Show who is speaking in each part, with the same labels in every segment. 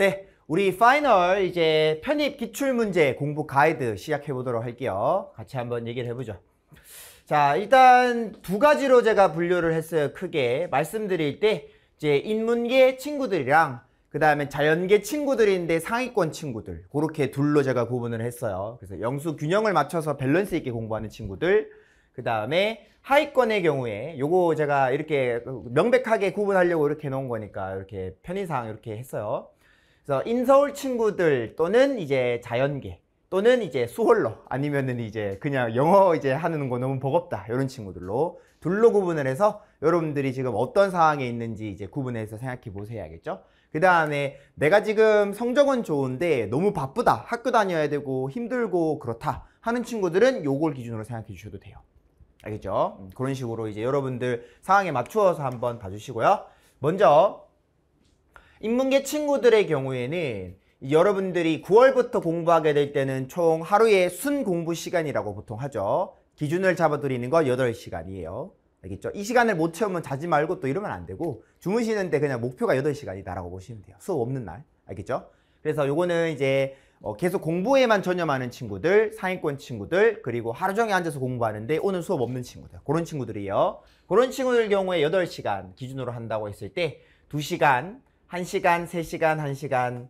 Speaker 1: 네, 우리 파이널 이제 편입 기출문제 공부 가이드 시작해 보도록 할게요. 같이 한번 얘기를 해보죠. 자, 일단 두 가지로 제가 분류를 했어요. 크게 말씀드릴 때 이제 인문계 친구들이랑 그 다음에 자연계 친구들인데 상위권 친구들 그렇게 둘로 제가 구분을 했어요. 그래서 영수 균형을 맞춰서 밸런스 있게 공부하는 친구들 그 다음에 하위권의 경우에 요거 제가 이렇게 명백하게 구분하려고 이렇게 해 놓은 거니까 이렇게 편의상 이렇게 했어요. 그래서 인서울 친구들 또는 이제 자연계 또는 이제 수홀로 아니면은 이제 그냥 영어 이제 하는 거 너무 버겁다 이런 친구들로 둘로 구분을 해서 여러분들이 지금 어떤 상황에 있는지 이제 구분해서 생각해 보셔야겠죠. 그 다음에 내가 지금 성적은 좋은데 너무 바쁘다 학교 다녀야 되고 힘들고 그렇다 하는 친구들은 요걸 기준으로 생각해 주셔도 돼요. 알겠죠? 음, 그런 식으로 이제 여러분들 상황에 맞추어서 한번 봐주시고요. 먼저 인문계 친구들의 경우에는 여러분들이 9월부터 공부하게 될 때는 총 하루에 순 공부 시간이라고 보통 하죠. 기준을 잡아드리는 거 8시간이에요. 알겠죠? 이 시간을 못 채우면 자지 말고 또 이러면 안 되고 주무시는데 그냥 목표가 8시간이다라고 보시면 돼요. 수업 없는 날. 알겠죠? 그래서 요거는 이제 어 계속 공부에만 전념하는 친구들, 상위권 친구들, 그리고 하루 종일 앉아서 공부하는데 오는 수업 없는 친구들. 그런 친구들이에요. 그런 친구들 경우에 8시간 기준으로 한다고 했을 때 2시간 1시간, 3시간, 1시간,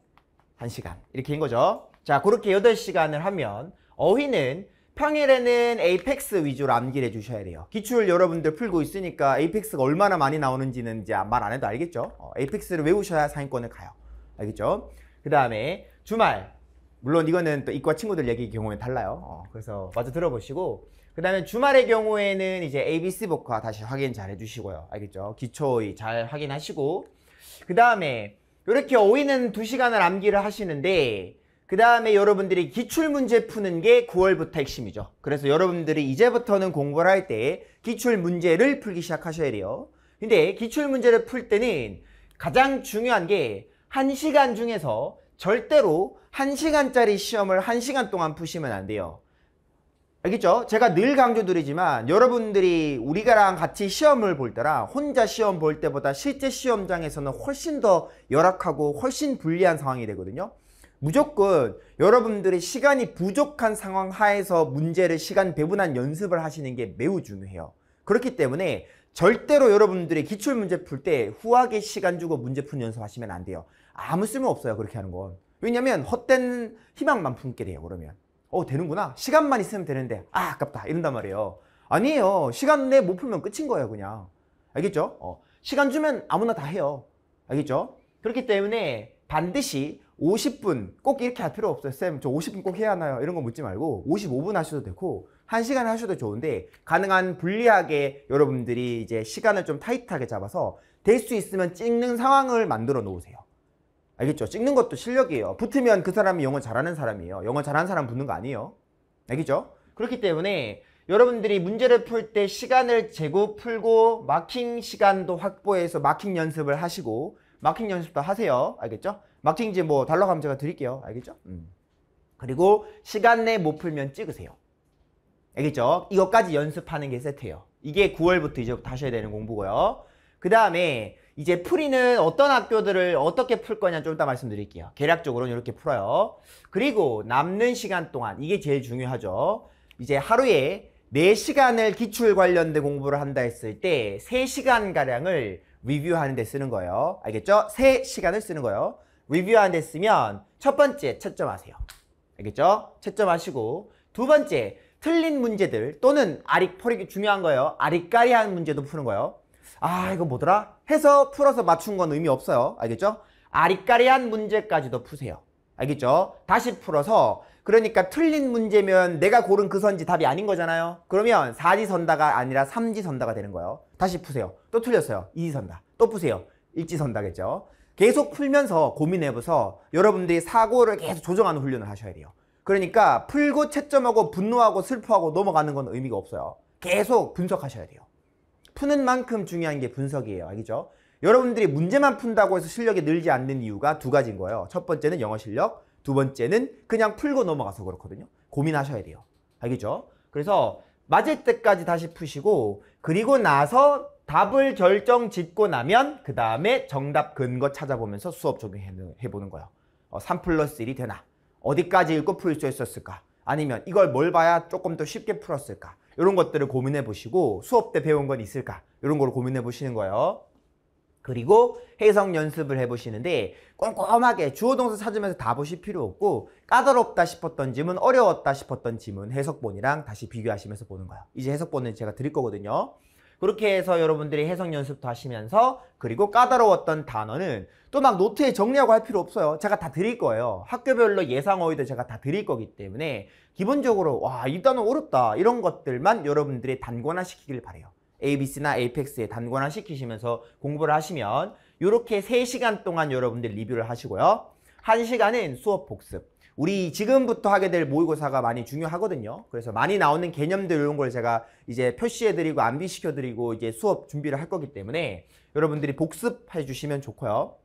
Speaker 1: 1시간 이렇게 인 거죠. 자 그렇게 8시간을 하면 어휘는 평일에는 에이펙스 위주로 암기를 해주셔야 돼요. 기출 여러분들 풀고 있으니까 에이펙스가 얼마나 많이 나오는지는 이제 말 안 해도 알겠죠? 어, 에이펙스를 외우셔야 상위권을 가요. 알겠죠? 그 다음에 주말 물론 이거는 또 이과 친구들 얘기 경우에 달라요. 어, 그래서 먼저 들어보시고 그 다음에 주말의 경우에는 이제 ABC 복화 다시 확인 잘 해주시고요. 알겠죠? 기초의 잘 확인하시고 그 다음에 이렇게 어휘는 2시간을 암기를 하시는데 그 다음에 여러분들이 기출문제 푸는 게 9월부터 핵심이죠. 그래서 여러분들이 이제부터는 공부를 할 때 기출문제를 풀기 시작하셔야 돼요. 근데 기출문제를 풀 때는 가장 중요한 게 1시간 중에서 절대로 1시간짜리 시험을 1시간 동안 푸시면 안 돼요. 알겠죠? 제가 늘 강조드리지만 여러분들이 우리가랑 같이 시험을 볼때라 혼자 시험 볼 때보다 실제 시험장에서는 훨씬 더 열악하고 훨씬 불리한 상황이 되거든요. 무조건 여러분들이 시간이 부족한 상황 하에서 문제를 시간 배분한 연습을 하시는 게 매우 중요해요. 그렇기 때문에 절대로 여러분들이 기출문제 풀 때 후하게 시간 주고 문제 푸는 연습하시면 안 돼요. 아무 쓸모 없어요. 그렇게 하는 건. 왜냐면 하 헛된 희망만 품게 돼요. 그러면. 어 되는구나 시간만 있으면 되는데 아 아깝다 이런단 말이에요 아니에요 시간 내 못 풀면 끝인 거예요 그냥 알겠죠? 어, 시간 주면 아무나 다 해요 알겠죠? 그렇기 때문에 반드시 50분 꼭 이렇게 할 필요 없어요 쌤 저 50분 꼭 해야 하나요? 이런 거 묻지 말고 55분 하셔도 되고 1시간 하셔도 좋은데 가능한 불리하게 여러분들이 이제 시간을 좀 타이트하게 잡아서 될 수 있으면 찍는 상황을 만들어 놓으세요 알겠죠? 찍는 것도 실력이에요. 붙으면 그 사람이 영어 잘하는 사람이에요. 영어 잘하는 사람 붙는 거 아니에요. 알겠죠? 그렇기 때문에 여러분들이 문제를 풀 때 시간을 재고 풀고 마킹 시간도 확보해서 마킹 연습을 하시고 마킹 연습도 하세요. 알겠죠? 마킹 이제 뭐 달러 감 제가 드릴게요. 알겠죠? 음. 그리고 시간 내 못 풀면 찍으세요. 알겠죠? 이것까지 연습하는 게 세트예요. 이게 9월부터 이제부터 하셔야 되는 공부고요. 그 다음에 이제 풀이는 어떤 학교들을 어떻게 풀 거냐 좀 이따 말씀드릴게요. 계략적으로는 이렇게 풀어요. 그리고 남는 시간 동안 이게 제일 중요하죠. 이제 하루에 4시간을 기출 관련된 공부를 한다 했을 때 3시간가량을 리뷰하는 데 쓰는 거예요. 알겠죠? 3시간을 쓰는 거예요. 리뷰하는 데 쓰면 첫 번째 채점하세요. 알겠죠? 채점하시고 두 번째 틀린 문제들 또는 아리포리이 중요한 거예요. 아리까리한 문제도 푸는 거예요. 아 이거 뭐더라? 해서 풀어서 맞춘 건 의미 없어요. 알겠죠? 아리까리한 문제까지도 푸세요. 알겠죠? 다시 풀어서 그러니까 틀린 문제면 내가 고른 그 선지 답이 아닌 거잖아요. 그러면 4지 선다가 아니라 3지 선다가 되는 거예요. 다시 푸세요. 또 틀렸어요. 2지 선다. 또 푸세요. 1지 선다겠죠? 계속 풀면서 고민해보서 여러분들이 사고를 계속 조정하는 훈련을 하셔야 돼요. 그러니까 풀고 채점하고 분노하고 슬퍼하고 넘어가는 건 의미가 없어요. 계속 분석하셔야 돼요. 푸는 만큼 중요한 게 분석이에요. 알겠죠? 여러분들이 문제만 푼다고 해서 실력이 늘지 않는 이유가 두 가지인 거예요. 첫 번째는 영어 실력, 두 번째는 그냥 풀고 넘어가서 그렇거든요. 고민하셔야 돼요. 알겠죠? 그래서 맞을 때까지 다시 푸시고 그리고 나서 답을 결정 짓고 나면 그 다음에 정답 근거 찾아보면서 수업 적용해보는 거예요. 어, 3 플러스 1이 되나? 어디까지 읽고 풀 수 있었을까? 아니면 이걸 뭘 봐야 조금 더 쉽게 풀었을까? 이런 것들을 고민해 보시고 수업 때 배운 건 있을까? 이런 걸 고민해 보시는 거예요. 그리고 해석 연습을 해보시는데 꼼꼼하게 주어 동사 찾으면서 다 보실 필요 없고 까다롭다 싶었던 지문, 어려웠다 싶었던 지문 해석본이랑 다시 비교하시면서 보는 거예요. 이제 해석본은 제가 드릴 거거든요. 그렇게 해서 여러분들이 해석 연습도 하시면서 그리고 까다로웠던 단어는 또 막 노트에 정리하고 할 필요 없어요. 제가 다 드릴 거예요. 학교별로 예상 어휘도 제가 다 드릴 거기 때문에 기본적으로 와 일단은 어렵다 이런 것들만 여러분들이 단권화 시키길 바래요. ABC나 에이펙스에 단권화 시키시면서 공부를 하시면 이렇게 3시간 동안 여러분들 리뷰를 하시고요. 1시간은 수업 복습. 우리 지금부터 하게 될 모의고사가 많이 중요하거든요. 그래서 많이 나오는 개념들 이런 걸 제가 이제 표시해드리고 암기시켜드리고 이제 수업 준비를 할 거기 때문에 여러분들이 복습해 주시면 좋고요.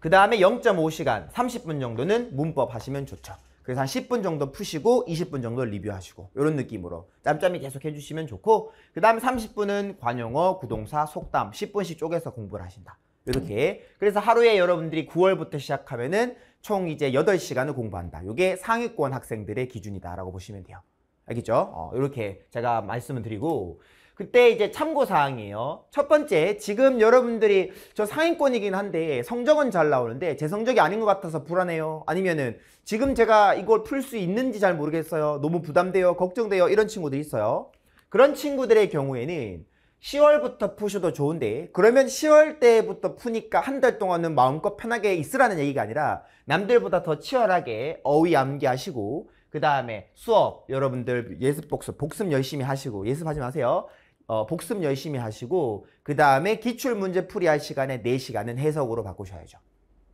Speaker 1: 그 다음에 0.5시간 30분 정도는 문법 하시면 좋죠. 그래서 한 10분 정도 푸시고 20분 정도 리뷰하시고 이런 느낌으로 짬짬이 계속 해주시면 좋고 그 다음에 30분은 관용어, 구동사, 속담 10분씩 쪼개서 공부를 하신다. 이렇게 그래서 하루에 여러분들이 9월부터 시작하면은 총 이제 8시간을 공부한다. 이게 상위권 학생들의 기준이다라고 보시면 돼요. 알겠죠? 어, 이렇게 제가 말씀을 드리고 그때 이제 참고사항이에요. 첫 번째, 지금 여러분들이 저 상위권이긴 한데 성적은 잘 나오는데 제 성적이 아닌 것 같아서 불안해요. 아니면은 지금 제가 이걸 풀 수 있는지 잘 모르겠어요. 너무 부담돼요. 걱정돼요. 이런 친구들이 있어요. 그런 친구들의 경우에는 10월부터 푸셔도 좋은데 그러면 10월 때부터 푸니까 한 달 동안은 마음껏 편하게 있으라는 얘기가 아니라 남들보다 더 치열하게 어휘 암기하시고 그 다음에 수업 여러분들 예습 복습 복습 열심히 하시고 예습하지 마세요 어, 복습 열심히 하시고 그 다음에 기출 문제 풀이할 시간에 4시간은 해석으로 바꾸셔야죠.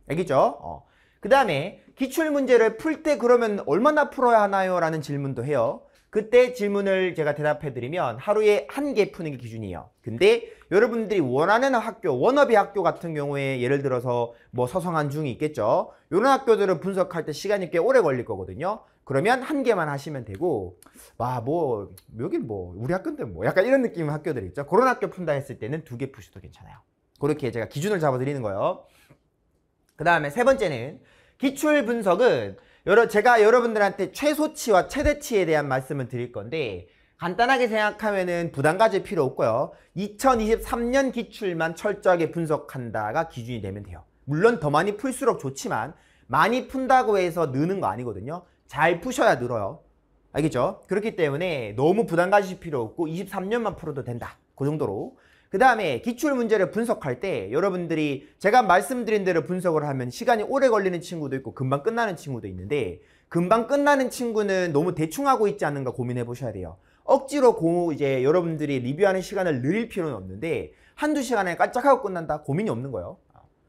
Speaker 1: 알겠죠? 어. 그 다음에 기출 문제를 풀 때 그러면 얼마나 풀어야 하나요? 라는 질문도 해요. 그때 질문을 제가 대답해드리면 하루에 한 개 푸는 게 기준이에요. 근데 여러분들이 원하는 학교, 원너비 학교 같은 경우에 예를 들어서 뭐 서성한 중이 있겠죠. 이런 학교들을 분석할 때 시간이 꽤 오래 걸릴 거거든요. 그러면 한 개만 하시면 되고 와 뭐 여기 뭐 우리 학교인데 뭐 약간 이런 느낌의 학교들 있죠. 그런 학교 푼다 했을 때는 두 개 푸셔도 괜찮아요. 그렇게 제가 기준을 잡아드리는 거예요. 그 다음에 세 번째는 기출 분석은 여러, 제가 여러분들한테 최소치와 최대치에 대한 말씀을 드릴 건데 간단하게 생각하면 부담 가질 필요 없고요. 2023년 기출만 철저하게 분석한다가 기준이 되면 돼요. 물론 더 많이 풀수록 좋지만 많이 푼다고 해서 느는 거 아니거든요. 잘 푸셔야 늘어요. 알겠죠? 그렇기 때문에 너무 부담 가질 필요 없고 23년만 풀어도 된다. 그 정도로. 그 다음에 기출 문제를 분석할 때 여러분들이 제가 말씀드린 대로 분석을 하면 시간이 오래 걸리는 친구도 있고 금방 끝나는 친구도 있는데 금방 끝나는 친구는 너무 대충 하고 있지 않은가 고민해 보셔야 돼요. 억지로 고 이제 여러분들이 리뷰하는 시간을 늘릴 필요는 없는데 한두 시간에 깔짝하고 끝난다 고민이 없는 거예요.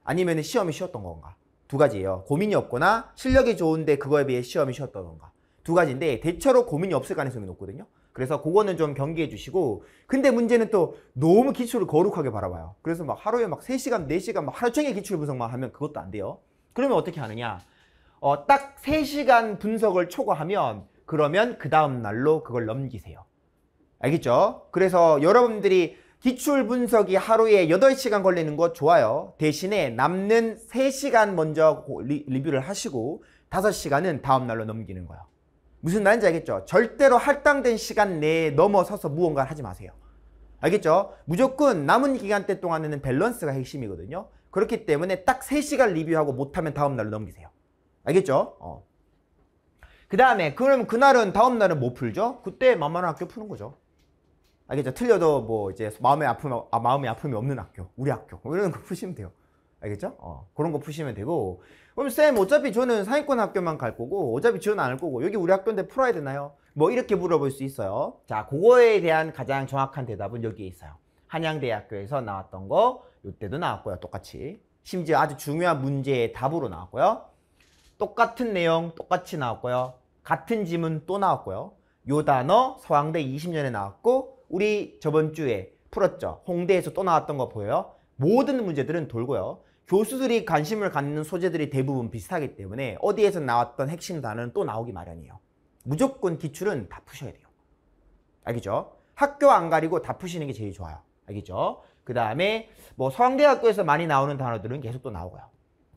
Speaker 1: 아니면 시험이 쉬웠던 건가? 두 가지예요. 고민이 없거나 실력이 좋은데 그거에 비해 시험이 쉬웠던 건가? 두 가지인데 대체로 고민이 없을 가능성이 높거든요. 그래서 그거는 좀 경계해 주시고 근데 문제는 또 너무 기출을 거룩하게 바라봐요. 그래서 막 하루에 막 세시간4시간막 하루 종일 기출 분석만 하면 그것도 안 돼요. 그러면 어떻게 하느냐? 어, 딱 3시간 분석을 초과하면 그러면 그 다음 날로 그걸 넘기세요. 알겠죠? 그래서 여러분들이 기출 분석이 하루에 8시간 걸리는 거 좋아요. 대신에 남는 3시간 먼저 리, 뷰를 하시고 5시간은 다음 날로 넘기는 거예요. 무슨 말인지 알겠죠? 절대로 할당된 시간 내에 넘어서서 무언가를 하지 마세요. 알겠죠? 무조건 남은 기간 때 동안에는 밸런스가 핵심이거든요. 그렇기 때문에 딱 3시간 리뷰하고 못하면 다음 날로 넘기세요. 알겠죠? 어. 그 다음에 그럼 그날은 다음날은 못 뭐 풀죠? 그때 만만한 학교 푸는 거죠. 알겠죠? 틀려도 뭐 이제 마음의 아픔, 아, 마음의 아픔이 없는 학교, 우리 학교 뭐 이런 거 푸시면 돼요. 알겠죠? 어, 그런 거 푸시면 되고 그럼 쌤 어차피 저는 상위권 학교만 갈 거고 어차피 지원 안 할 거고 여기 우리 학교인데 풀어야 되나요? 뭐 이렇게 물어볼 수 있어요. 자, 그거에 대한 가장 정확한 대답은 여기에 있어요. 한양대학교에서 나왔던 거 이때도 나왔고요. 똑같이 심지어 아주 중요한 문제의 답으로 나왔고요. 똑같은 내용 똑같이 나왔고요. 같은 지문 또 나왔고요. 요 단어 서강대 20년에 나왔고 우리 저번 주에 풀었죠. 홍대에서 또 나왔던 거 보여요? 모든 문제들은 돌고요. 교수들이 관심을 갖는 소재들이 대부분 비슷하기 때문에 어디에서 나왔던 핵심 단어는 또 나오기 마련이에요. 무조건 기출은 다 푸셔야 돼요. 알겠죠? 학교 안 가리고 다 푸시는 게 제일 좋아요. 알겠죠? 그 다음에 뭐 서강대학교에서 많이 나오는 단어들은 계속 또 나오고요.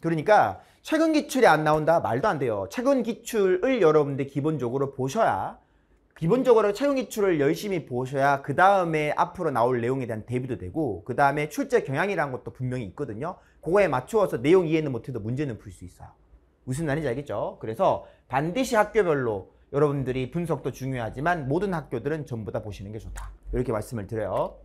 Speaker 1: 그러니까 최근 기출이 안 나온다 말도 안 돼요. 최근 기출을 여러분들 기본적으로 보셔야 기본적으로 채용 기출을 열심히 보셔야 그 다음에 앞으로 나올 내용에 대한 대비도 되고 그 다음에 출제 경향이라는 것도 분명히 있거든요. 그거에 맞추어서 내용 이해는 못해도 문제는 풀 수 있어요. 무슨 말인지 알겠죠? 그래서 반드시 학교별로 여러분들이 분석도 중요하지만 모든 학교들은 전부 다 보시는 게 좋다. 이렇게 말씀을 드려요.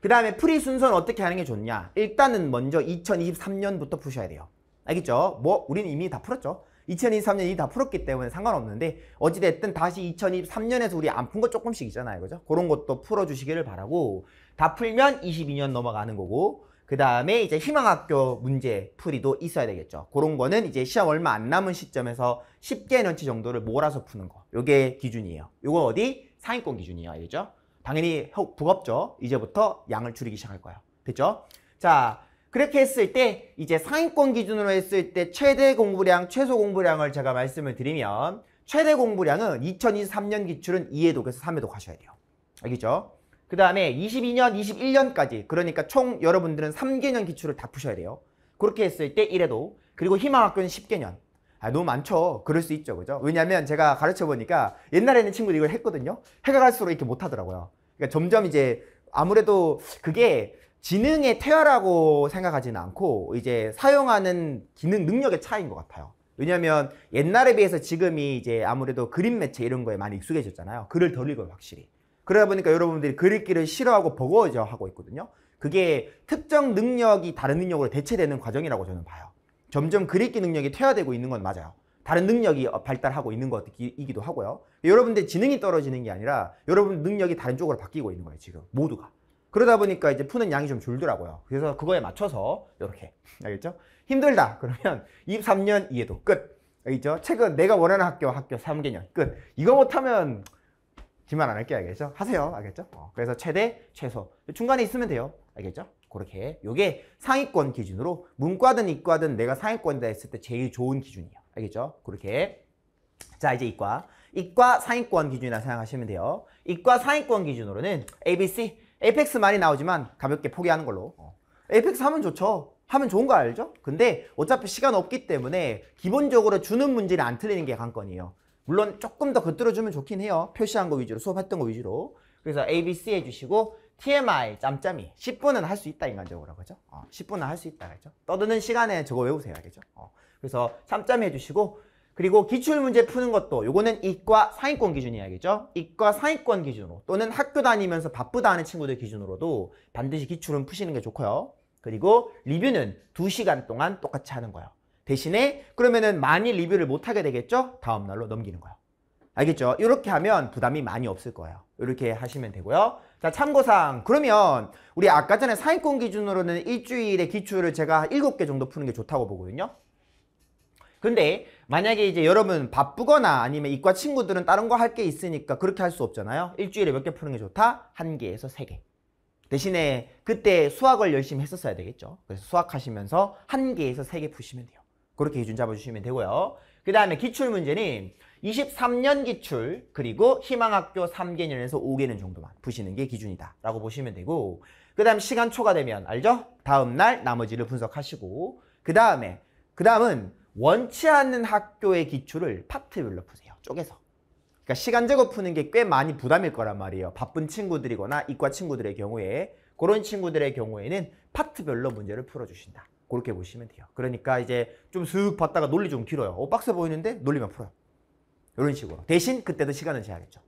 Speaker 1: 그 다음에 프리 순서는 어떻게 하는 게 좋냐 일단은 먼저 2023년부터 푸셔야 돼요 알겠죠? 뭐 우리는 이미 다 풀었죠 2023년 이미 다 풀었기 때문에 상관없는데 어찌됐든 다시 2023년에서 우리 안 푼 거 조금씩 있잖아요 그죠? 그런 것도 풀어주시기를 바라고 다 풀면 22년 넘어가는 거고 그 다음에 이제 희망학교 문제 풀이도 있어야 되겠죠. 그런 거는 이제 시험 얼마 안 남은 시점에서 10개 년치 정도를 몰아서 푸는 거. 요게 기준이에요. 요거 어디? 상위권 기준이에요. 알겠죠? 당연히 부겁죠. 이제부터 양을 줄이기 시작할 거예요. 됐죠? 자, 그렇게 했을 때 이제 상위권 기준으로 했을 때 최대 공부량, 최소 공부량을 제가 말씀을 드리면 최대 공부량은 2023년 기출은 2회독에서 3회독 하셔야 돼요. 알겠죠? 그 다음에 22년, 21년까지 그러니까 총 여러분들은 3개년 기출을 다 푸셔야 돼요. 그렇게 했을 때 1회독 그리고 희망학교는 10개년 아, 너무 많죠. 그럴 수 있죠. 그죠? 왜냐면 제가 가르쳐 보니까 옛날에는 친구들이 이걸 했거든요. 해가 갈수록 이렇게 못 하더라고요. 그러니까 점점 이제 아무래도 그게 지능의 태화라고 생각하지는 않고 이제 사용하는 기능 능력의 차이인 것 같아요. 왜냐면 옛날에 비해서 지금이 이제 아무래도 그림 매체 이런 거에 많이 익숙해졌잖아요. 글을 덜 읽어요, 확실히. 그러다 보니까 여러분들이 글읽기를 싫어하고 버거워져 하고 있거든요. 그게 특정 능력이 다른 능력으로 대체되는 과정이라고 저는 봐요. 점점 그읽기 능력이 퇴화되고 있는 건 맞아요. 다른 능력이 어, 발달하고 있는 것이기도 하고요. 여러분들 지능이 떨어지는 게 아니라 여러분 능력이 다른 쪽으로 바뀌고 있는 거예요. 지금 모두가. 그러다 보니까 이제 푸는 양이 좀 줄더라고요. 그래서 그거에 맞춰서 이렇게 알겠죠? 힘들다 그러면 23년 이해도 끝. 알겠죠? 최근 내가 원하는 학교 학교 3개년 끝. 이거 못하면 기만 안 할게 알겠죠? 하세요 알겠죠? 어, 그래서 최대 최소 중간에 있으면 돼요 알겠죠? 그렇게 요게 상위권 기준으로 문과든 이과든 내가 상위권이다 했을 때 제일 좋은 기준이에요. 알겠죠? 그렇게 자 이제 이과 이과 상위권 기준이라 생각하시면 돼요. 이과 상위권 기준으로는 ABC, 에펙스 많이 나오지만 가볍게 포기하는 걸로 어. 에펙스 하면 좋죠. 하면 좋은 거 알죠? 근데 어차피 시간 없기 때문에 기본적으로 주는 문제를 안 틀리는 게 관건이에요. 물론 조금 더그들어주면 좋긴 해요. 표시한 거 위주로, 수업했던 거 위주로. 그래서 ABC 해주시고 TMI 짬짬이 10분은 할 수 있다 인간적으로 그죠? 어, 10분은 할 수 있다 그죠? 떠드는 시간에 저거 외우세요 알겠죠? 어, 그래서 짬짬이 해주시고 그리고 기출문제 푸는 것도 요거는 이과 상위권 기준이야겠죠? 이과 상위권 기준으로 또는 학교 다니면서 바쁘다 하는 친구들 기준으로도 반드시 기출은 푸시는 게 좋고요. 그리고 리뷰는 2시간 동안 똑같이 하는 거예요. 대신에 그러면은 많이 리뷰를 못하게 되겠죠? 다음 날로 넘기는 거예요. 알겠죠? 이렇게 하면 부담이 많이 없을 거예요. 이렇게 하시면 되고요. 자 참고사항 그러면 우리 아까 전에 상위권 기준으로는 일주일에 기출을 제가 일곱 개 정도 푸는 게 좋다고 보거든요 근데 만약에 이제 여러분 바쁘거나 아니면 이과 친구들은 다른 거 할 게 있으니까 그렇게 할 수 없잖아요 일주일에 몇 개 푸는 게 좋다? 한 개에서 세개 대신에 그때 수학을 열심히 했었어야 되겠죠 그래서 수학 하시면서 한 개에서 세 개 푸시면 돼요 그렇게 기준 잡아주시면 되고요. 그 다음에 기출문제는 23년 기출 그리고 희망학교 3개년에서 5개년 정도만 푸시는 게 기준이다 라고 보시면 되고 그 다음 시간 초과되면 알죠? 다음날 나머지를 분석하시고 그 다음에 그 다음은 원치 않는 학교의 기출을 파트별로 푸세요 쪼개서 그러니까 시간 제거 푸는 게 꽤 많이 부담일 거란 말이에요 바쁜 친구들이거나 이과 친구들의 경우에 그런 친구들의 경우에는 파트별로 문제를 풀어주신다 그렇게 보시면 돼요. 그러니까 이제 좀 슥 봤다가 논리 좀 길어요. 어, 박스 보이는데 논리만 풀어요. 이런 식으로. 대신 그때도 시간을 제하겠죠.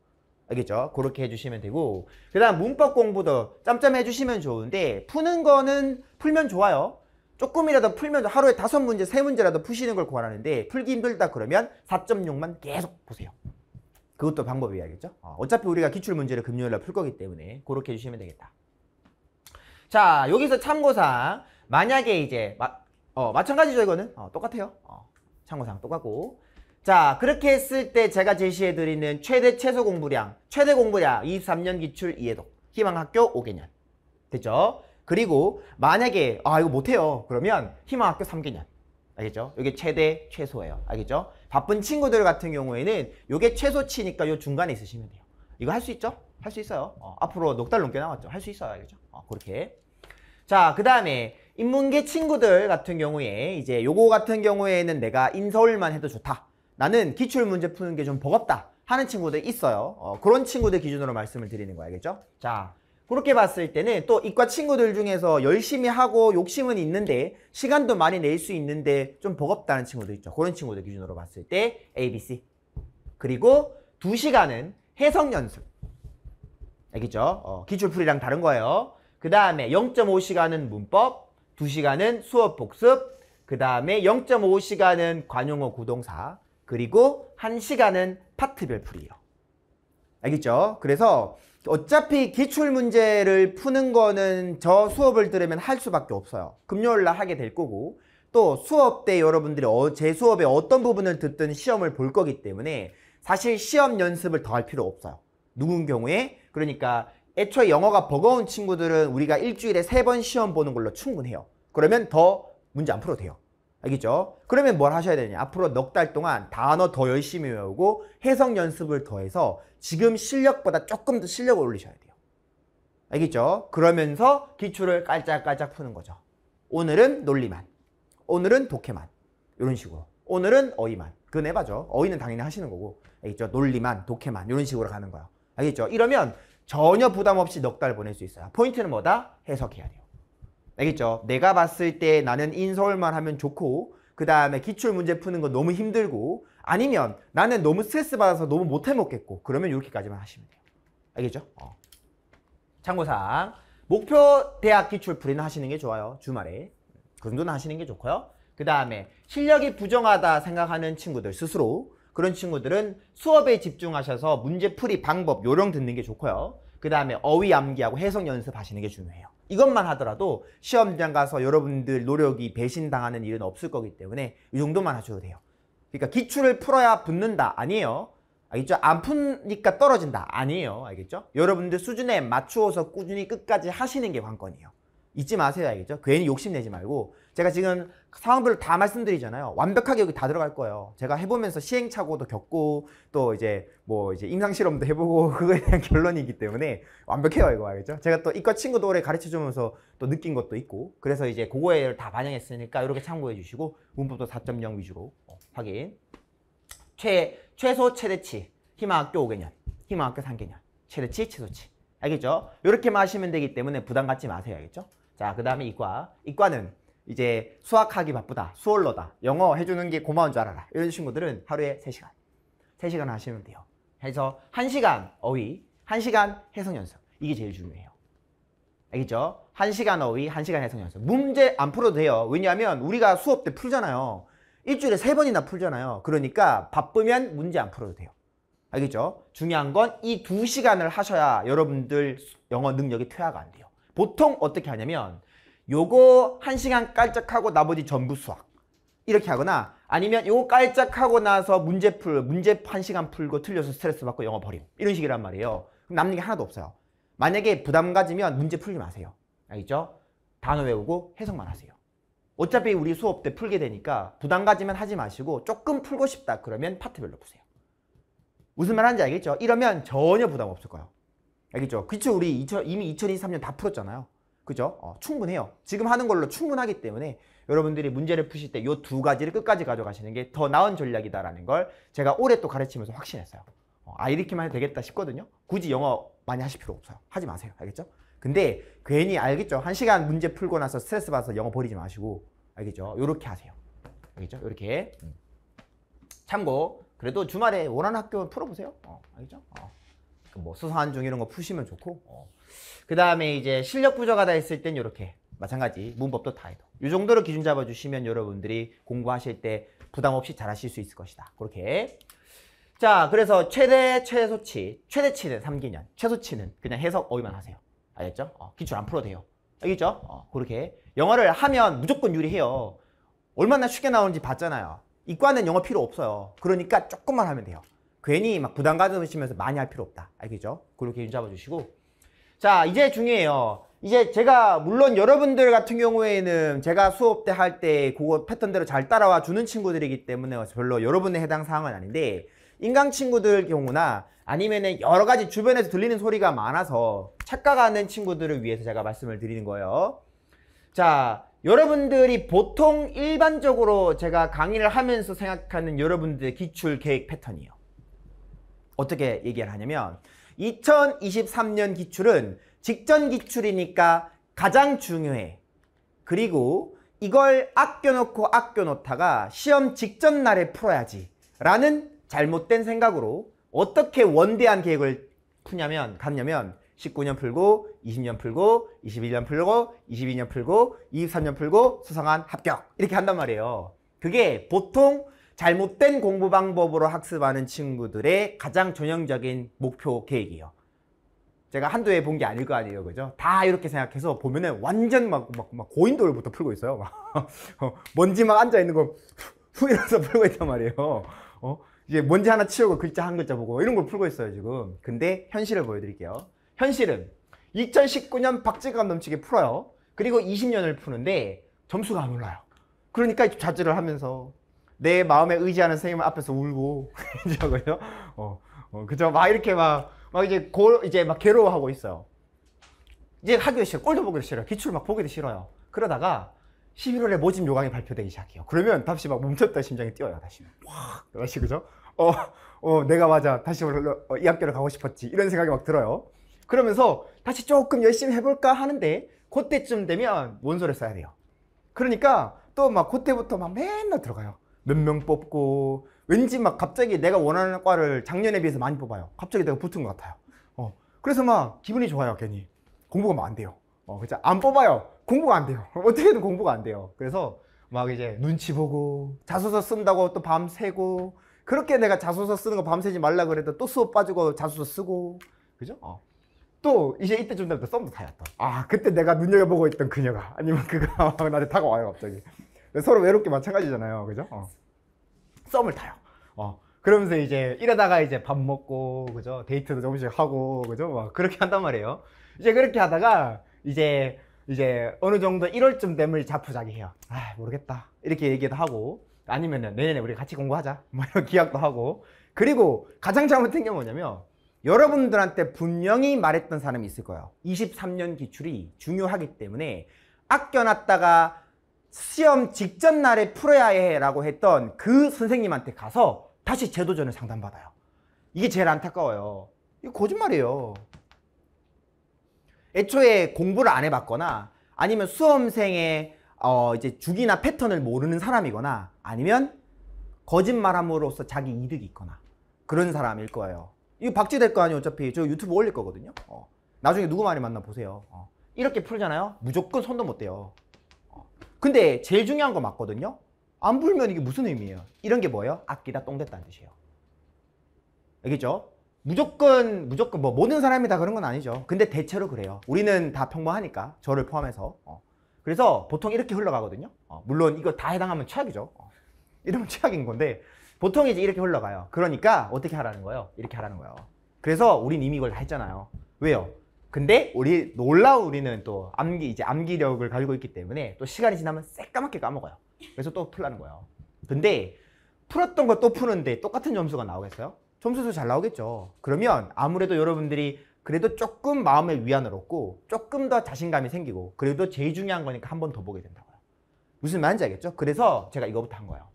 Speaker 1: 알겠죠? 그렇게 해주시면 되고 그 다음 문법 공부도 짬짬 해주시면 좋은데 푸는 거는 풀면 좋아요. 조금이라도 풀면 하루에 다섯 문제, 세 문제라도 푸시는 걸 권하는데 풀기 힘들다 그러면 4.6만 계속 보세요. 그것도 방법이야겠죠? 어, 어차피 우리가 기출문제를 금요일날 풀 거기 때문에 그렇게 해주시면 되겠다. 자 여기서 참고사 만약에 이제 마, 어, 마찬가지죠 이거는 어, 똑같아요. 어, 참고사항 똑같고 자 그렇게 했을 때 제가 제시해드리는 최대 최소 공부량 최대 공부량 23년 기출 이해도 희망학교 5개년 됐죠? 그리고 만약에 아 이거 못해요 그러면 희망학교 3개년 알겠죠? 이게 최대 최소예요 알겠죠? 바쁜 친구들 같은 경우에는 이게 최소치니까 요 중간에 있으시면 돼요 이거 할 수 있죠? 할 수 있어요 어, 앞으로 녹달 넘게 나왔죠할 수 있어요 알겠죠? 어, 그렇게 자 그 다음에 인문계 친구들 같은 경우에 이제 요거 같은 경우에는 내가 인서울만 해도 좋다. 나는 기출문제 푸는 게 좀 버겁다 하는 친구들 있어요. 어, 그런 친구들 기준으로 말씀을 드리는 거야 알겠죠? 자, 그렇게 봤을 때는 또 이과 친구들 중에서 열심히 하고 욕심은 있는데 시간도 많이 낼 수 있는데 좀 버겁다는 친구들 있죠. 그런 친구들 기준으로 봤을 때 A, B, C. 그리고 두시간은 해석 연습. 알겠죠? 어, 기출풀이랑 다른 거예요. 그 다음에 0.5시간은 문법, 2시간은 수업 복습, 그 다음에 0.5시간은 관용어 구동사, 그리고 1시간은 파트별 풀이요 알겠죠? 그래서 어차피 기출문제를 푸는 거는 저 수업을 들으면 할 수밖에 없어요. 금요일날 하게 될 거고 또 수업 때 여러분들이 어, 제 수업의 어떤 부분을 듣든 시험을 볼 거기 때문에 사실 시험 연습을 더 할 필요 없어요. 누군 경우에 그러니까 애초에 영어가 버거운 친구들은 우리가 일주일에 세 번 시험 보는 걸로 충분해요. 그러면 더 문제 안 풀어도 돼요. 알겠죠? 그러면 뭘 하셔야 되냐? 앞으로 넉 달 동안 단어 더 열심히 외우고 해석 연습을 더해서 지금 실력보다 조금 더 실력을 올리셔야 돼요. 알겠죠? 그러면서 기출을 깔짝깔짝 푸는 거죠. 오늘은 논리만, 오늘은 독해만 이런 식으로, 오늘은 어휘만 그건 해봐죠. 어휘는 당연히 하시는 거고 알겠죠? 논리만, 독해만 이런 식으로 가는 거예요. 알겠죠? 이러면 전혀 부담 없이 넉 달 보낼 수 있어요. 포인트는 뭐다? 해석해야 돼요. 알겠죠? 내가 봤을 때 나는 인서울만 하면 좋고 그 다음에 기출 문제 푸는 거 너무 힘들고 아니면 나는 너무 스트레스 받아서 너무 못해 먹겠고 그러면 이렇게까지만 하시면 돼요. 알겠죠? 어. 참고사항 목표 대학 기출 풀이는 하시는 게 좋아요. 주말에 그 정도는 하시는 게 좋고요. 그 다음에 실력이 부정하다 생각하는 친구들 스스로 그런 친구들은 수업에 집중하셔서 문제풀이 방법 요령 듣는 게 좋고요. 그 다음에 어휘 암기하고 해석 연습하시는 게 중요해요. 이것만 하더라도 시험장 가서 여러분들 노력이 배신당하는 일은 없을 거기 때문에 이 정도만 하셔도 돼요. 그러니까 기출을 풀어야 붙는다 아니에요. 알겠죠? 아, 안 푸니까 떨어진다 아니에요. 알겠죠? 여러분들 수준에 맞추어서 꾸준히 끝까지 하시는 게 관건이에요. 잊지 마세요. 알겠죠? 괜히 욕심내지 말고 제가 지금 상황별로 다 말씀드리잖아요. 완벽하게 여기 다 들어갈 거예요. 제가 해보면서 시행착오도 겪고 또 이제 뭐 이제 임상 실험도 해보고 그거에 대한 결론이기 때문에 완벽해요 이거 알겠죠? 제가 또 이과 친구도 오래 가르쳐 주면서 또 느낀 것도 있고 그래서 이제 그거에 다 반영했으니까 이렇게 참고해 주시고 문법도 4.0 위주로 어, 확인. 최 최소 최대치 희망학교 5개년, 희망학교 3개년, 최대치 최소치 알겠죠? 이렇게만 하시면 되기 때문에 부담 갖지 마세요 알겠죠? 자그 다음에 이과 이과는 이제 수학하기 바쁘다, 수월러다, 영어 해주는 게 고마운 줄 알아라 이런 친구들은 하루에 3시간3시간 하시면 돼요. 해서 1시간 어휘, 1시간 해석 연습 이게 제일 중요해요. 알겠죠? 1시간 어휘, 1시간 해석 연습 문제 안 풀어도 돼요. 왜냐하면 우리가 수업 때 풀잖아요. 일주일에 3번이나 풀잖아요. 그러니까 바쁘면 문제 안 풀어도 돼요. 알겠죠? 중요한 건 이 두시간을 하셔야 여러분들 영어 능력이 퇴화가 안 돼요. 보통 어떻게 하냐면 요거 한시간 깔짝하고 나머지 전부 수학 이렇게 하거나 아니면 요거 깔짝하고 나서 문제 풀 문제 한시간 풀고 틀려서 스트레스 받고 영어 버림 이런 식이란 말이에요 남는 게 하나도 없어요 만약에 부담 가지면 문제 풀지 마세요 알겠죠? 단어 외우고 해석만 하세요 어차피 우리 수업 때 풀게 되니까 부담 가지면 하지 마시고 조금 풀고 싶다 그러면 파트별로 보세요 무슨 말 하는지 알겠죠? 이러면 전혀 부담 없을 거예요 알겠죠? 그쵸 우리 2000, 이미 2023년 다 풀었잖아요 그죠? 어, 충분해요. 지금 하는 걸로 충분하기 때문에 여러분들이 문제를 푸실 때이두 가지를 끝까지 가져가시는 게 더 나은 전략이다라는 걸 제가 올해 또 가르치면서 확신했어요. 어, 아 이렇게만 해도 되겠다 싶거든요. 굳이 영어 많이 하실 필요 없어요. 하지 마세요. 알겠죠? 근데 괜히 알겠죠? 한 시간 문제 풀고 나서 스트레스 받아서 영어 버리지 마시고 알겠죠? 요렇게 하세요. 알겠죠? 요렇게 음. 참고 그래도 주말에 원하는 학교 풀어보세요. 어, 알겠죠? 어. 그 뭐수상한중 이런 거 푸시면 좋고 어. 그 다음에 이제 실력 부족하다 했을 땐 이렇게 마찬가지 문법도 다 해도 이 정도로 기준 잡아주시면 여러분들이 공부하실 때 부담 없이 잘하실 수 있을 것이다. 그렇게 자 그래서 최대 최소치 최대치는 3기년 최소치는 그냥 해석 어휘만 하세요. 알겠죠? 어, 기출 안 풀어도 돼요. 알겠죠? 어, 그렇게 영어를 하면 무조건 유리해요. 얼마나 쉽게 나오는지 봤잖아요. 이과는 영어 필요 없어요. 그러니까 조금만 하면 돼요. 괜히 막 부담 가지시면서 많이 할 필요 없다. 알겠죠? 그렇게 잡아주시고. 자, 이제 중요해요. 이제 제가 물론 여러분들 같은 경우에는 제가 수업 때 할 때 그거 패턴대로 잘 따라와 주는 친구들이기 때문에 별로 여러분의 해당 사항은 아닌데 인강 친구들 경우나 아니면은 여러 가지 주변에서 들리는 소리가 많아서 착각하는 친구들을 위해서 제가 말씀을 드리는 거예요. 자, 여러분들이 보통 일반적으로 제가 강의를 하면서 생각하는 여러분들의 기출 계획 패턴이에요. 어떻게 얘기를 하냐면 2023년 기출은 직전 기출이니까 가장 중요해. 그리고 이걸 아껴놓고 아껴놓다가 시험 직전 날에 풀어야지 라는 잘못된 생각으로 어떻게 원대한 계획을 푸냐면 갔냐면 19년 풀고 20년 풀고 21년 풀고 22년 풀고 23년 풀고 수상한 합격 이렇게 한단 말이에요 그게 보통 잘못된 공부 방법으로 학습하는 친구들의 가장 전형적인 목표 계획이에요. 제가 한두 해 본 게 아닐 거 아니에요. 그죠? 다 이렇게 생각해서 보면은 완전 막, 막, 막 고인돌부터 풀고 있어요. 막. 어, 먼지 막 앉아있는 거 후, 이러면서 풀고 있단 말이에요. 어? 이제 먼지 하나 치우고 글자 한 글자 보고 이런 걸 풀고 있어요, 지금. 근데 현실을 보여드릴게요. 현실은 2019년 박제감 넘치게 풀어요. 그리고 20년을 푸는데 점수가 안 올라요. 그러니까 자제를 하면서 내 마음에 의지하는 선생님 앞에서 울고 저거요. 어, 어, 그죠? 막 이렇게 막, 막 이제 고, 이제 막 괴로워하고 있어요. 이제 하기 싫어. 꼴도 보기도 싫어 기출 막 보기도 싫어요. 그러다가 11월에 모집 요강이 발표되기 시작해요. 그러면 다시 막 멈췄다 심장이 뛰어요. 다시 확 다시 그죠? 어, 어 내가 맞아. 다시 어, 이 학교를 가고 싶었지. 이런 생각이 막 들어요. 그러면서 다시 조금 열심히 해볼까 하는데 그때쯤 되면 원소를 써야 돼요. 그러니까 또 막 그때부터 막 맨날 들어가요. 몇명 뽑고 왠지 막 갑자기 내가 원하는 과를 작년에 비해서 많이 뽑아요. 갑자기 내가 붙은 것 같아요. 어, 그래서 막 기분이 좋아요, 괜히. 공부가 안 돼요. 어, 그죠? 안 뽑아요. 공부가 안 돼요. 어떻게든 공부가 안 돼요. 그래서 막 이제 눈치 보고 자소서 쓴다고 또 밤 새고 그렇게 내가 자소서 쓰는 거 밤새지 말라 그래도 또 수업 빠지고 자소서 쓰고 그죠? 어. 또 이제 이때 좀 되면 또 썸도 타요 또. 아 그때 내가 눈여겨보고 있던 그녀가 아니면 그가 나한테 다가와요 갑자기 서로 외롭게 마찬가지잖아요. 그죠? 어. 썸을 타요. 어. 그러면서 이제 이러다가 이제 밥 먹고 그죠? 데이트도 조금씩 하고 그죠? 막 그렇게 한단 말이에요. 이제 그렇게 하다가 이제 이제 어느 정도 1월쯤 되면 자포자기 해요. 아, 모르겠다. 이렇게 얘기도 하고 아니면은 내년에 우리 같이 공부하자. 뭐 이런 기약도 하고 그리고 가장 잘못된 게 뭐냐면 여러분들한테 분명히 말했던 사람이 있을 거예요. 23년 기출이 중요하기 때문에 아껴놨다가 시험 직전 날에 풀어야 해라고 했던 그 선생님한테 가서 다시 재도전을 상담받아요. 이게 제일 안타까워요. 이거 거짓말이에요. 애초에 공부를 안 해봤거나 아니면 수험생의 어 이제 주기나 패턴을 모르는 사람이거나 아니면 거짓말함으로써 자기 이득이 있거나 그런 사람일 거예요. 이거 박제될 거 아니에요. 어차피 저 유튜브 올릴 거거든요. 어. 나중에 누구 많이 만나 보세요. 어. 이렇게 풀잖아요. 무조건 손도 못 대요. 근데 제일 중요한 거 맞거든요. 안 불면 이게 무슨 의미예요? 이런 게 뭐예요? 아끼다 똥됐다는 뜻이에요. 알겠죠? 무조건 무조건 뭐 모든 사람이 다 그런 건 아니죠. 근데 대체로 그래요. 우리는 다 평범하니까 저를 포함해서. 어. 그래서 보통 이렇게 흘러가거든요. 어. 물론 이거 다 해당하면 최악이죠. 어. 이러면 최악인 건데 보통 이제 이렇게 흘러가요. 그러니까 어떻게 하라는 거예요? 이렇게 하라는 거예요. 그래서 우린 이미 이걸 다 했잖아요. 왜요? 근데 우리 놀라운 우리는 또 암기 이제 암기력을 가지고 있기 때문에 또 시간이 지나면 새까맣게 까먹어요. 그래서 또 풀라는 거예요. 근데 풀었던 거 또 푸는데 똑같은 점수가 나오겠어요? 점수도 잘 나오겠죠. 그러면 아무래도 여러분들이 그래도 조금 마음에 위안을 얻고 조금 더 자신감이 생기고 그래도 제일 중요한 거니까 한 번 더 보게 된다고요. 무슨 말인지 알겠죠? 그래서 제가 이거부터 한 거예요.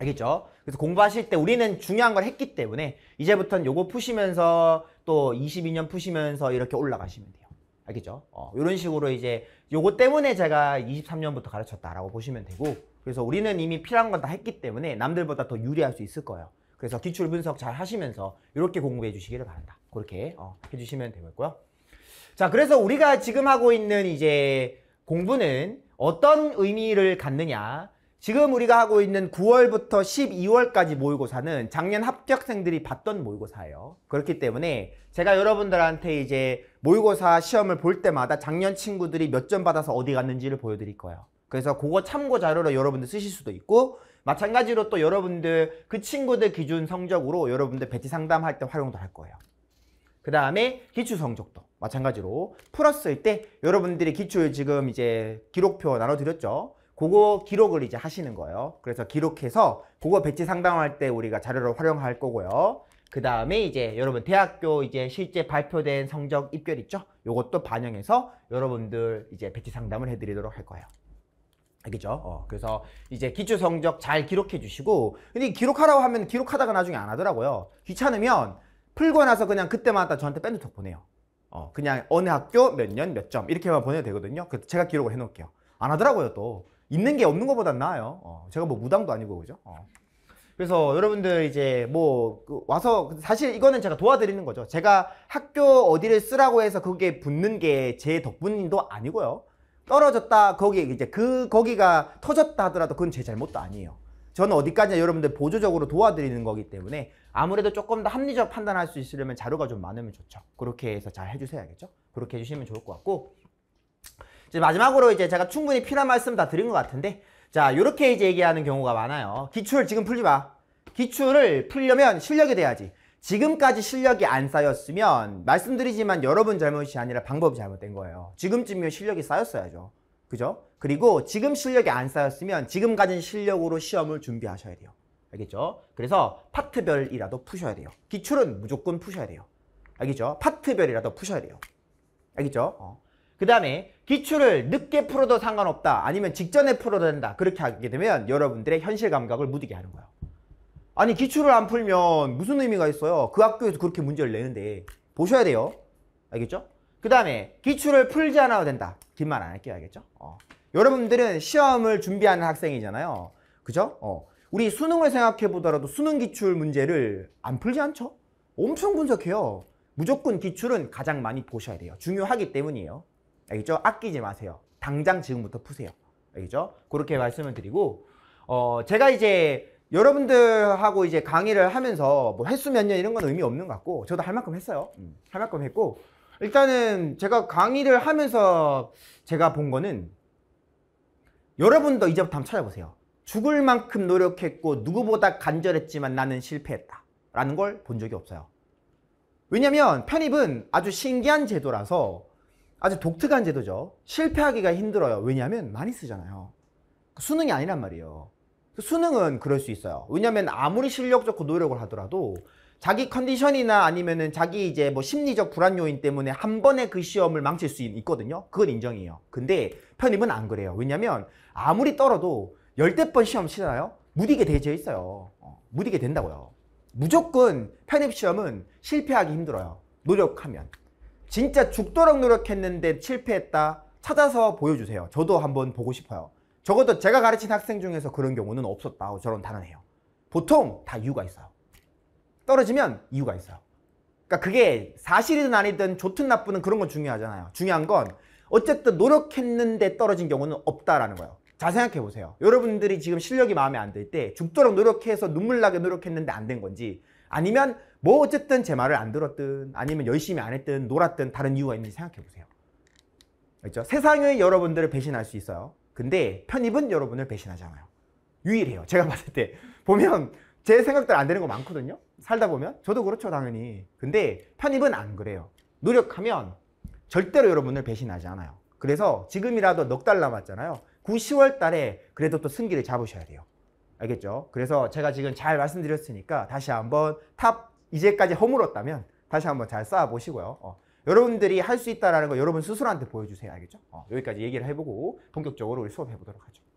Speaker 1: 알겠죠? 그래서 공부하실 때 우리는 중요한 걸 했기 때문에 이제부터는 요거 푸시면서 또 22년 푸시면서 이렇게 올라가시면 돼요. 알겠죠? 어, 이런 식으로 이제 요거 때문에 제가 23년부터 가르쳤다라고 보시면 되고 그래서 우리는 이미 필요한 건 다 했기 때문에 남들보다 더 유리할 수 있을 거예요. 그래서 기출 분석 잘 하시면서 이렇게 공부해 주시기를 바란다. 그렇게 어, 해주시면 되겠고요. 자, 그래서 우리가 지금 하고 있는 이제 공부는 어떤 의미를 갖느냐 지금 우리가 하고 있는 9월부터 12월까지 모의고사는 작년 합격생들이 봤던 모의고사예요. 그렇기 때문에 제가 여러분들한테 이제 모의고사 시험을 볼 때마다 작년 친구들이 몇 점 받아서 어디 갔는지를 보여드릴 거예요. 그래서 그거 참고 자료로 여러분들 쓰실 수도 있고 마찬가지로 또 여러분들 그 친구들 기준 성적으로 여러분들 배치 상담할 때 활용도 할 거예요. 그 다음에 기출 성적도 마찬가지로 풀었을 때 여러분들이 기출 지금 이제 기록표 나눠드렸죠. 그거 기록을 이제 하시는 거예요. 그래서 기록해서 그거 배치 상담할 때 우리가 자료를 활용할 거고요. 그 다음에 이제 여러분 대학교 이제 실제 발표된 성적 입결 있죠? 요것도 반영해서 여러분들 이제 배치 상담을 해드리도록 할 거예요. 알겠죠? 어, 그래서 이제 기초 성적 잘 기록해 주시고 근데 기록하라고 하면 기록하다가 나중에 안 하더라고요. 귀찮으면 풀고 나서 그냥 그때마다 저한테 밴드톡 보내요. 어, 그냥 어느 학교 몇 년 몇 점 이렇게만 보내도 되거든요. 그래서 제가 기록을 해놓을게요. 안 하더라고요 또. 있는 게 없는 것보단 나아요. 어, 제가 뭐 무당도 아니고 그죠? 어. 그래서 여러분들 이제 뭐 그 와서 사실 이거는 제가 도와드리는 거죠. 제가 학교 어디를 쓰라고 해서 그게 붙는 게 제 덕분인도 아니고요. 떨어졌다 거기 이제 그 거기가 터졌다 하더라도 그건 제 잘못도 아니에요. 저는 어디까지나 여러분들 보조적으로 도와드리는 거기 때문에 아무래도 조금 더 합리적 판단할 수 있으려면 자료가 좀 많으면 좋죠. 그렇게 해서 잘 해주셔야겠죠. 그렇게 해주시면 좋을 것 같고 이제 마지막으로 이제 제가 충분히 필요한 말씀 다 드린 것 같은데 자 이렇게 이제 얘기하는 경우가 많아요. 기출 지금 풀지 마. 기출을 풀려면 실력이 돼야지. 지금까지 실력이 안 쌓였으면 말씀드리지만 여러분 잘못이 아니라 방법이 잘못된 거예요. 지금쯤이면 실력이 쌓였어야죠. 그죠? 그리고 지금 실력이 안 쌓였으면 지금 가진 실력으로 시험을 준비하셔야 돼요. 알겠죠? 그래서 파트별이라도 푸셔야 돼요. 기출은 무조건 푸셔야 돼요. 알겠죠? 파트별이라도 푸셔야 돼요. 알겠죠? 어. 그 다음에 기출을 늦게 풀어도 상관없다 아니면 직전에 풀어도 된다 그렇게 하게 되면 여러분들의 현실 감각을 무디게 하는 거예요 아니 기출을 안 풀면 무슨 의미가 있어요 그 학교에서 그렇게 문제를 내는데 보셔야 돼요 알겠죠? 그 다음에 기출을 풀지 않아도 된다 긴만안 할게요 알겠죠? 어. 여러분들은 시험을 준비하는 학생이잖아요 그죠? 어. 우리 수능을 생각해 보더라도 수능 기출 문제를 안 풀지 않죠? 엄청 분석해요 무조건 기출은 가장 많이 보셔야 돼요 중요하기 때문이에요 알겠죠? 아끼지 마세요. 당장 지금부터 푸세요. 알겠죠? 그렇게 말씀을 드리고 어 제가 이제 여러분들하고 이제 강의를 하면서 뭐 횟수 몇 년 이런 건 의미 없는 것 같고 저도 할 만큼 했어요. 음. 할 만큼 했고 일단은 제가 강의를 하면서 제가 본 거는 여러분도 이제부터 한번 찾아보세요. 죽을 만큼 노력했고 누구보다 간절했지만 나는 실패했다. 라는 걸 본 적이 없어요. 왜냐면 편입은 아주 신기한 제도라서 아주 독특한 제도죠. 실패하기가 힘들어요. 왜냐하면 많이 쓰잖아요. 그 수능이 아니란 말이에요. 그 수능은 그럴 수 있어요. 왜냐하면 아무리 실력 좋고 노력을 하더라도 자기 컨디션이나 아니면은 자기 이제 뭐 심리적 불안 요인 때문에 한 번에 그 시험을 망칠 수 있거든요. 그건 인정이에요. 근데 편입은 안 그래요. 왜냐면 아무리 떨어도 열댓 번 시험 치잖아요. 무디게 되어 있어요. 어, 무디게 된다고요. 무조건 편입 시험은 실패하기 힘들어요. 노력하면. 진짜 죽도록 노력했는데 실패했다 찾아서 보여주세요. 저도 한번 보고 싶어요. 적어도 제가 가르친 학생 중에서 그런 경우는 없었다. 고저런 단언해요. 보통 다 이유가 있어요. 떨어지면 이유가 있어요. 그러니까 그게 사실이든 아니든 좋든 나쁘든 그런 건 중요하잖아요. 중요한 건 어쨌든 노력했는데 떨어진 경우는 없다라는 거예요. 자 생각해 보세요. 여러분들이 지금 실력이 마음에 안 들 때 죽도록 노력해서 눈물 나게 노력했는데 안 된 건지 아니면 뭐 어쨌든 제 말을 안 들었든 아니면 열심히 안 했든 놀았든 다른 이유가 있는지 생각해 보세요. 그렇죠? 세상의 여러분들을 배신할 수 있어요. 근데 편입은 여러분을 배신하잖아요. 유일해요. 제가 봤을 때 보면 제 생각들 안 되는 거 많거든요. 살다 보면 저도 그렇죠 당연히. 근데 편입은 안 그래요. 노력하면 절대로 여러분을 배신하지 않아요. 그래서 지금이라도 넉 달 남았잖아요. 9, 10월 달에 그래도 또 승기를 잡으셔야 돼요. 알겠죠? 그래서 제가 지금 잘 말씀드렸으니까 다시 한번 탑 이제까지 허물었다면 다시 한번 잘 쌓아 보시고요. 어. 여러분들이 할 수 있다라는 거 여러분 스스로한테 보여주세요. 알겠죠? 어. 여기까지 얘기를 해보고 본격적으로 우리 수업해보도록 하죠.